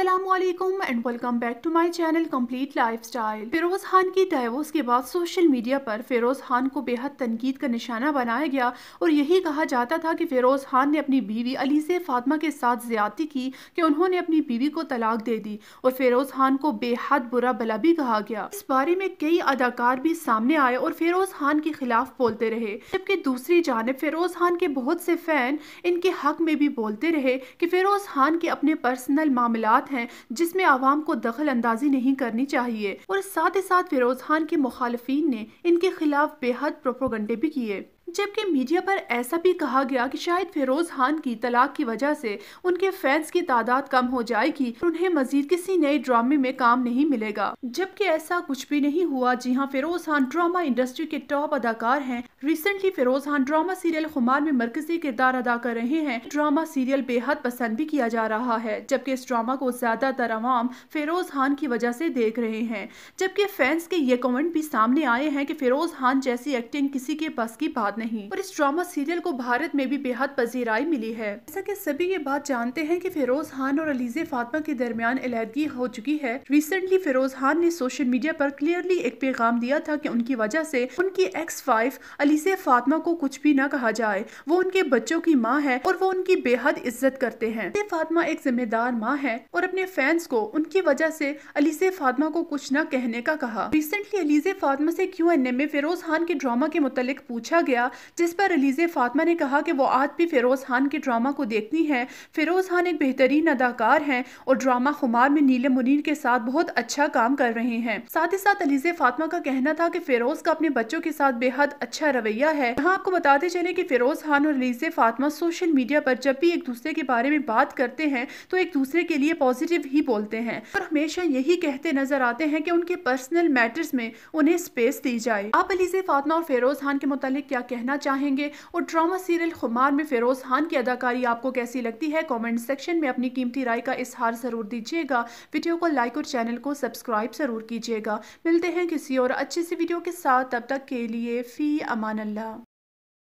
Aslam and welcome back to my channel complete lifestyle Feroze Khan की divorce के बाद social media पर फिरोज खान को बेहद तनकीद का निशाना बनाया गया और यही कहा जाता था कि फिरोज खान ने अपनी बीवी से फातमा के साथ ज्यादती की कि उन्होंने अपनी बीवी को तलाक दे दी और फिरोज खान को बेहद बुरा भला भी कहा गया इस बारे में कई अदाकार भी सामने आए और फिरोज खान के खिलाफ बोलते रहे जबकि दूसरी जानब फिरोज खान के बहुत से फैन इनके हक में भी बोलते रहे कि फिरोज खान के अपने पर्सनल मामला हैं जिसमें आवाम को दखल अंदाजी नहीं करनी चाहिए और साथ ही साथ फिरोज खान के मुखालफी ने इनके खिलाफ बेहद प्रोपोगंडे भी किए जबकि मीडिया पर ऐसा भी कहा गया कि शायद फिरोज खान की तलाक की वजह से उनके फैंस की तादाद कम हो जाएगी उन्हें मजीद किसी नए ड्रामे में काम नहीं मिलेगा जबकि ऐसा कुछ भी नहीं हुआ जी हाँ फिरोज खान ड्रामा इंडस्ट्री के टॉप अदाकार हैं recently Feroze Khan drama serial Khumar में मरकजी किरदार अदा कर रहे हैं ड्रामा सीरियल बेहद पसंद भी किया जा रहा है जबकि इस ड्रामा को ज्यादातर आवाम फिरोज खान की वजह से देख रहे हैं जबकि फैंस के ये कमेंट भी सामने आए हैं की फिरोज खान जैसी एक्टिंग किसी के पास की बात नहीं और इस ड्रामा सीरियल को भारत में भी बेहद पजीराई मिली है जैसा की सभी ये बात जानते हैं की फिरोज खान और अलीजे फातमा के दरमियान अलहदगी हो चुकी है रिसेंटली फिरोज खान ने सोशल मीडिया पर क्लियरली एक पैगाम दिया था की उनकी वजह से उनकी एक्स वाइफ अलीजे फातमा को कुछ भी न कहा जाए वो उनके बच्चों की माँ है और वो उनकी बेहद इज्जत करते हैं फातमा एक जिम्मेदार माँ है और अपने फैंस को उनकी वजह से अलीजे फातमा को कुछ न कहने का कहा रिसेंटली अलीजे फातमा से क्यूँ एन ए में फिरोज खान के ड्रामा के मुतालिक पूछा गया जिस पर अलीज़ फातमा ने कहा कि वो आज भी फ़िरोज़ खान के ड्रामा को देखती हैं फ़िरोज़ खान एक बेहतरीन अदाकार हैं और ड्रामा खुमार में नीले मुनीर के साथ बहुत अच्छा काम कर रहे हैं साथ ही साथ अलीजे फातमा का कहना था कि फ़िरोज़ का अपने बच्चों के साथ बेहद अच्छा रवैया है यहाँ आपको बताते चले कि फ़िरोज़ खान और अलीज़ फातमा सोशल मीडिया पर जब भी एक दूसरे के बारे में बात करते हैं तो एक दूसरे के लिए पॉजिटिव ही बोलते हैं और हमेशा यही कहते नजर आते हैं की उनके पर्सनल मैटर्स में उन्हें स्पेस दी जाए आप अलीज़ फातमा और फ़िरोज़ खान के मुतालिक क्या कहते कहना चाहेंगे और ड्रामा सीरियल खुमार में फ़िरोज़ खान की अदाकारी आपको कैसी लगती है कमेंट सेक्शन में अपनी कीमती राय का इजहार ज़रूर दीजिएगा वीडियो को लाइक और चैनल को सब्सक्राइब ज़रूर कीजिएगा मिलते हैं किसी और अच्छी सी वीडियो के साथ तब तक के लिए फ़ी अमान अल्लाह